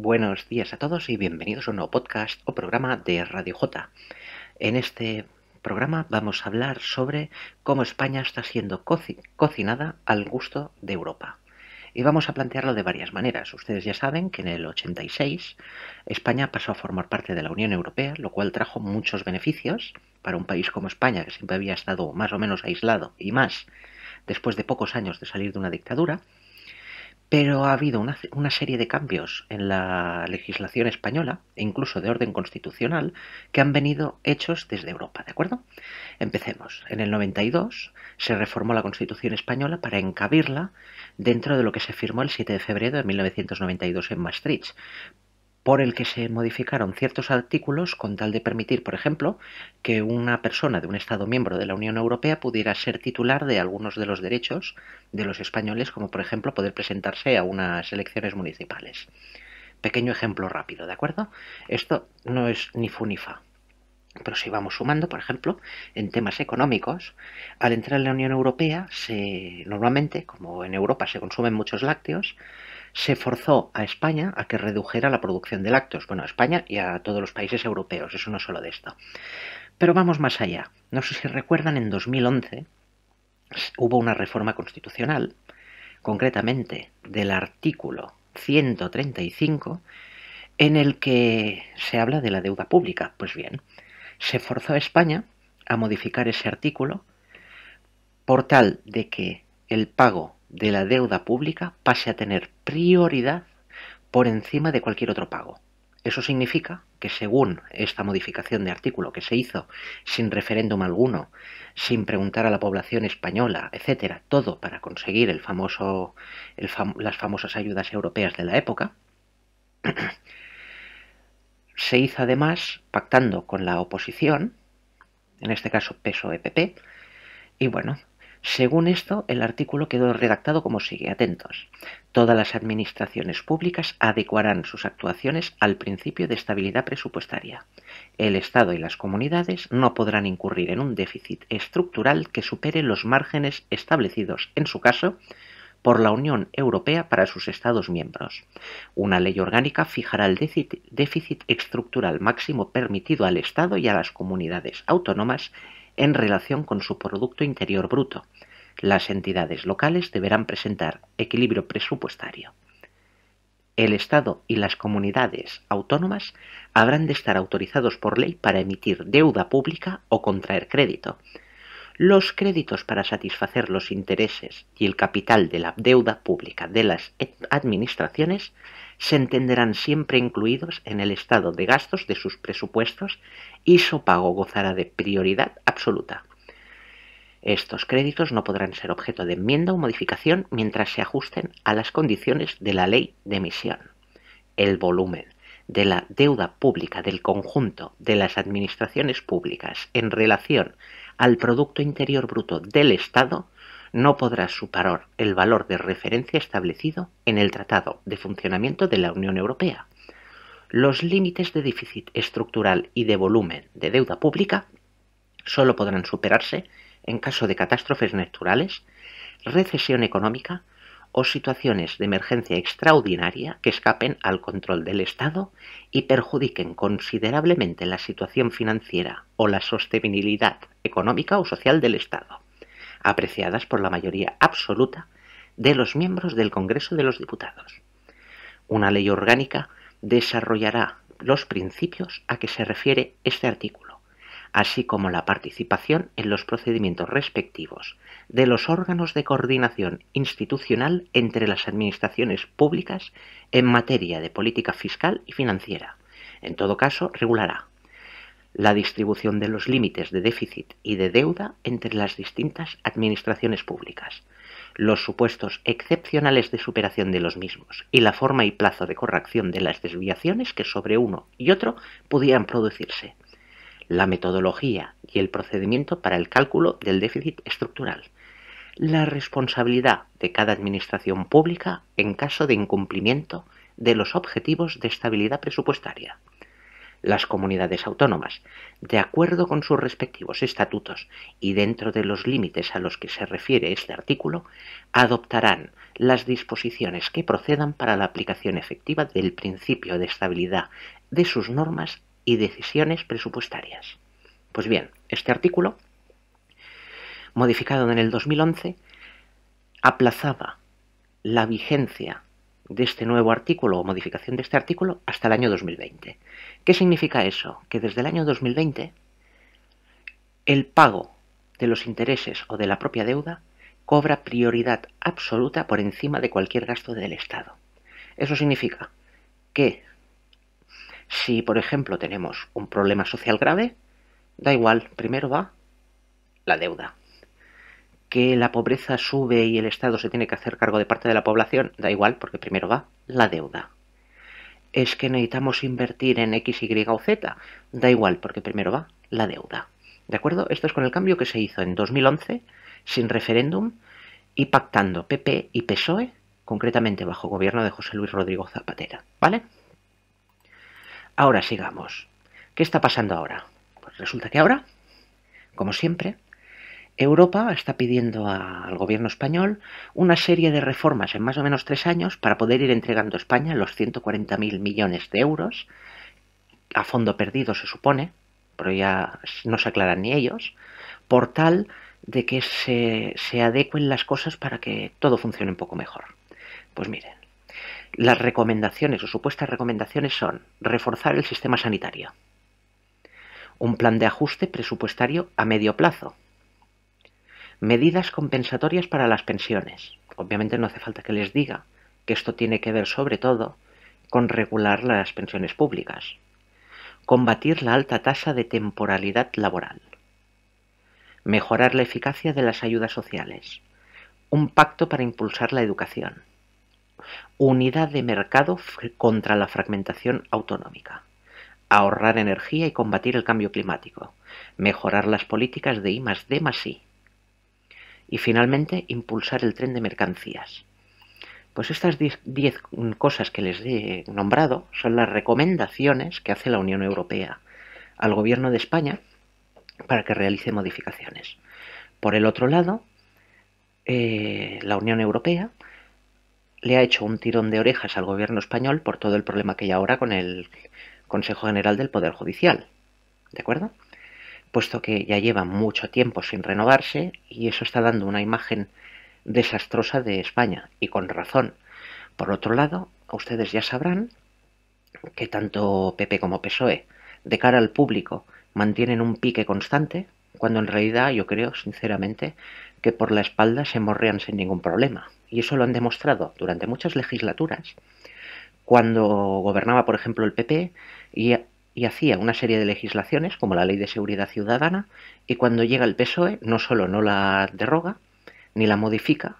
Buenos días a todos y bienvenidos a un nuevo podcast o programa de Radio J. En este programa vamos a hablar sobre cómo España está siendo cocinada al gusto de Europa. Y vamos a plantearlo de varias maneras. Ustedes ya saben que en el 86 España pasó a formar parte de la Unión Europea, lo cual trajo muchos beneficios para un país como España, que siempre había estado más o menos aislado y más después de pocos años de salir de una dictadura. Pero ha habido una, serie de cambios en la legislación española, e incluso de orden constitucional, que han venido hechos desde Europa, ¿de acuerdo? Empecemos. En el 92 se reformó la Constitución española para encabirla dentro de lo que se firmó el 7 de febrero de 1992 en Maastricht, por el que se modificaron ciertos artículos con tal de permitir, por ejemplo, que una persona de un Estado miembro de la Unión Europea pudiera ser titular de algunos de los derechos de los españoles, como por ejemplo poder presentarse a unas elecciones municipales. Pequeño ejemplo rápido, ¿de acuerdo? Esto no es ni fu ni fa. Pero si vamos sumando, por ejemplo, en temas económicos, al entrar en la Unión Europea, se, normalmente, como en Europa se consumen muchos lácteos, se forzó a España a que redujera la producción de lácteos. Bueno, a España y a todos los países europeos, eso no solo de esto. Pero vamos más allá. No sé si recuerdan, en 2011 hubo una reforma constitucional, concretamente del artículo 135, en el que se habla de la deuda pública. Pues bien, se forzó a España a modificar ese artículo por tal de que el pago de la deuda pública pase a tener prioridad por encima de cualquier otro pago. Eso significa que según esta modificación de artículo que se hizo sin referéndum alguno, sin preguntar a la población española, etcétera, todo para conseguir el famoso, el las famosas ayudas europeas de la época, se hizo además pactando con la oposición, en este caso PSOE-PP, e y bueno, según esto, el artículo quedó redactado como sigue, atentos. Todas las administraciones públicas adecuarán sus actuaciones al principio de estabilidad presupuestaria. El Estado y las comunidades no podrán incurrir en un déficit estructural que supere los márgenes establecidos, en su caso, por la Unión Europea para sus Estados miembros. Una ley orgánica fijará el déficit estructural máximo permitido al Estado y a las comunidades autónomas en relación con su Producto Interior Bruto. Las entidades locales deberán presentar equilibrio presupuestario. El Estado y las comunidades autónomas habrán de estar autorizados por ley para emitir deuda pública o contraer crédito. Los créditos para satisfacer los intereses y el capital de la deuda pública de las administraciones se entenderán siempre incluidos en el estado de gastos de sus presupuestos y su pago gozará de prioridad absoluta. Estos créditos no podrán ser objeto de enmienda o modificación mientras se ajusten a las condiciones de la ley de emisión. El volumen de la deuda pública del conjunto de las administraciones públicas en relación al Producto Interior Bruto del Estado no podrá superar el valor de referencia establecido en el Tratado de Funcionamiento de la Unión Europea. Los límites de déficit estructural y de volumen de deuda pública solo podrán superarse en caso de catástrofes naturales, recesión económica o situaciones de emergencia extraordinaria que escapen al control del Estado y perjudiquen considerablemente la situación financiera o la sostenibilidad económica o social del Estado apreciadas por la mayoría absoluta de los miembros del Congreso de los Diputados. Una ley orgánica desarrollará los principios a que se refiere este artículo, así como la participación en los procedimientos respectivos de los órganos de coordinación institucional entre las administraciones públicas en materia de política fiscal y financiera. En todo caso, regulará la distribución de los límites de déficit y de deuda entre las distintas administraciones públicas, los supuestos excepcionales de superación de los mismos y la forma y plazo de corrección de las desviaciones que sobre uno y otro pudieran producirse, la metodología y el procedimiento para el cálculo del déficit estructural, la responsabilidad de cada administración pública en caso de incumplimiento de los objetivos de estabilidad presupuestaria, las comunidades autónomas, de acuerdo con sus respectivos estatutos y dentro de los límites a los que se refiere este artículo, adoptarán las disposiciones que procedan para la aplicación efectiva del principio de estabilidad de sus normas y decisiones presupuestarias. Pues bien, este artículo, modificado en el 2011, aplazaba la vigencia de este nuevo artículo o modificación de este artículo hasta el año 2020. ¿Qué significa eso? Que desde el año 2020 el pago de los intereses o de la propia deuda cobra prioridad absoluta por encima de cualquier gasto del Estado. Eso significa que si, por ejemplo, tenemos un problema social grave, da igual, primero va la deuda que la pobreza sube y el Estado se tiene que hacer cargo de parte de la población, da igual, porque primero va la deuda. Es que necesitamos invertir en X, Y o Z, da igual, porque primero va la deuda. ¿De acuerdo? Esto es con el cambio que se hizo en 2011, sin referéndum, y pactando PP y PSOE, concretamente bajo gobierno de José Luis Rodrigo Zapatera. ¿Vale? Ahora sigamos. ¿Qué está pasando ahora? Pues resulta que ahora, como siempre, Europa está pidiendo al gobierno español una serie de reformas en más o menos tres años para poder ir entregando a España los 140.000 millones de euros, a fondo perdido se supone, pero ya no se aclaran ni ellos, por tal de que se adecuen las cosas para que todo funcione un poco mejor. Pues miren, las recomendaciones o supuestas recomendaciones son reforzar el sistema sanitario, un plan de ajuste presupuestario a medio plazo, Medidas compensatorias para las pensiones. Obviamente no hace falta que les diga que esto tiene que ver sobre todo con regular las pensiones públicas. Combatir la alta tasa de temporalidad laboral. Mejorar la eficacia de las ayudas sociales. Un pacto para impulsar la educación. Unidad de mercado contra la fragmentación autonómica. Ahorrar energía y combatir el cambio climático. Mejorar las políticas de I más D I y finalmente impulsar el tren de mercancías. Pues estas 10 cosas que les he nombrado son las recomendaciones que hace la Unión Europea al Gobierno de España para que realice modificaciones. Por el otro lado, eh, la Unión Europea le ha hecho un tirón de orejas al gobierno español por todo el problema que hay ahora con el Consejo General del Poder Judicial. ¿De acuerdo? puesto que ya lleva mucho tiempo sin renovarse y eso está dando una imagen desastrosa de España, y con razón. Por otro lado, ustedes ya sabrán que tanto PP como PSOE, de cara al público, mantienen un pique constante, cuando en realidad yo creo, sinceramente, que por la espalda se morrean sin ningún problema. Y eso lo han demostrado durante muchas legislaturas. Cuando gobernaba, por ejemplo, el PP, y y hacía una serie de legislaciones como la Ley de Seguridad Ciudadana y cuando llega el PSOE no solo no la derroga ni la modifica,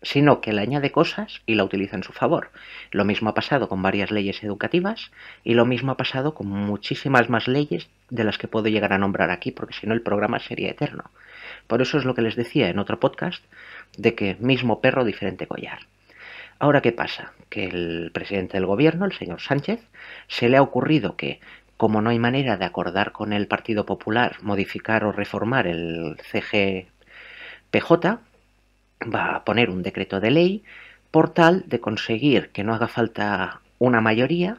sino que le añade cosas y la utiliza en su favor. Lo mismo ha pasado con varias leyes educativas y lo mismo ha pasado con muchísimas más leyes de las que puedo llegar a nombrar aquí, porque si no el programa sería eterno. Por eso es lo que les decía en otro podcast de que mismo perro, diferente collar. Ahora, ¿qué pasa? Que el presidente del gobierno, el señor Sánchez, se le ha ocurrido que como no hay manera de acordar con el Partido Popular modificar o reformar el CGPJ, va a poner un decreto de ley por tal de conseguir que no haga falta una mayoría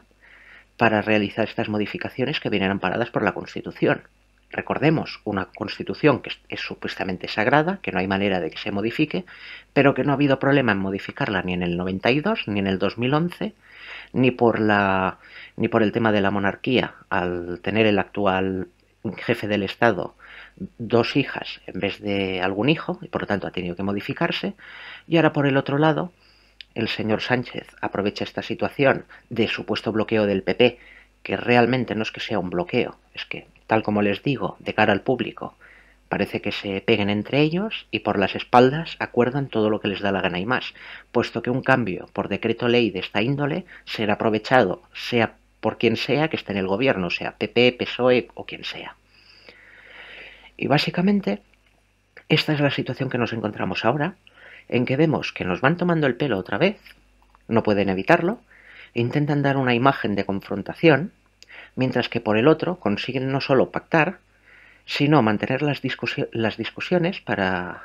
para realizar estas modificaciones que vienen amparadas por la Constitución recordemos, una constitución que es, supuestamente sagrada, que no hay manera de que se modifique, pero que no ha habido problema en modificarla ni en el 92, ni en el 2011, ni por, la, ni por el tema de la monarquía, al tener el actual jefe del Estado dos hijas en vez de algún hijo, y por lo tanto ha tenido que modificarse, y ahora por el otro lado, el señor Sánchez aprovecha esta situación de supuesto bloqueo del PP, que realmente no es que sea un bloqueo, es que tal como les digo, de cara al público. Parece que se peguen entre ellos y por las espaldas acuerdan todo lo que les da la gana y más, puesto que un cambio por decreto ley de esta índole será aprovechado, sea por quien sea que esté en el gobierno, sea PP, PSOE o quien sea. Y básicamente, esta es la situación que nos encontramos ahora, en que vemos que nos van tomando el pelo otra vez, no pueden evitarlo, intentan dar una imagen de confrontación, mientras que por el otro consiguen no solo pactar, sino mantener las, discusiones para,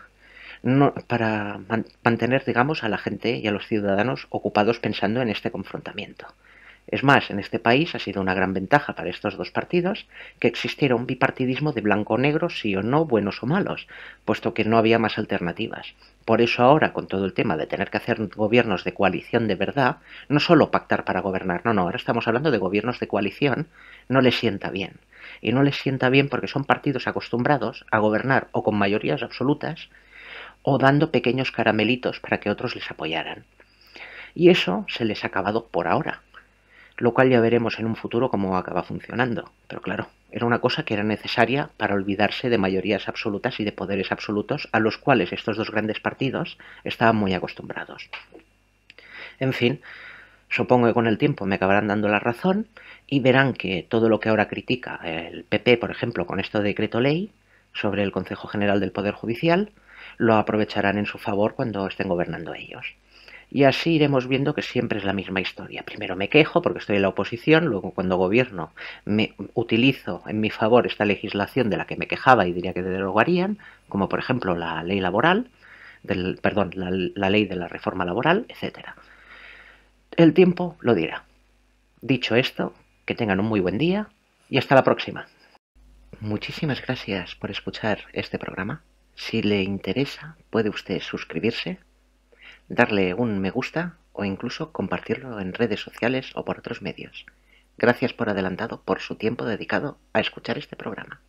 mantener, digamos, a la gente y a los ciudadanos ocupados pensando en este confrontamiento. Es más, en este país ha sido una gran ventaja para estos dos partidos que existiera un bipartidismo de blanco o negro, sí o no, buenos o malos, puesto que no había más alternativas. Por eso ahora, con todo el tema de tener que hacer gobiernos de coalición de verdad, no solo pactar para gobernar, no, no, ahora estamos hablando de gobiernos de coalición, no les sienta bien. Y no les sienta bien porque son partidos acostumbrados a gobernar o con mayorías absolutas o dando pequeños caramelitos para que otros les apoyaran. Y eso se les ha acabado por ahora lo cual ya veremos en un futuro cómo acaba funcionando. Pero claro, era una cosa que era necesaria para olvidarse de mayorías absolutas y de poderes absolutos a los cuales estos dos grandes partidos estaban muy acostumbrados. En fin, supongo que con el tiempo me acabarán dando la razón y verán que todo lo que ahora critica el PP, por ejemplo, con esto de decreto ley sobre el Consejo General del Poder Judicial, lo aprovecharán en su favor cuando estén gobernando ellos. Y así iremos viendo que siempre es la misma historia. Primero me quejo porque estoy en la oposición, luego cuando gobierno me utilizo en mi favor esta legislación de la que me quejaba y diría que derogarían, como por ejemplo la ley laboral, del, perdón, la, ley de la reforma laboral, etcétera. El tiempo lo dirá. Dicho esto, que tengan un muy buen día y hasta la próxima. Muchísimas gracias por escuchar este programa. Si le interesa, puede usted suscribirse darle un me gusta o incluso compartirlo en redes sociales o por otros medios. Gracias por adelantado por su tiempo dedicado a escuchar este programa.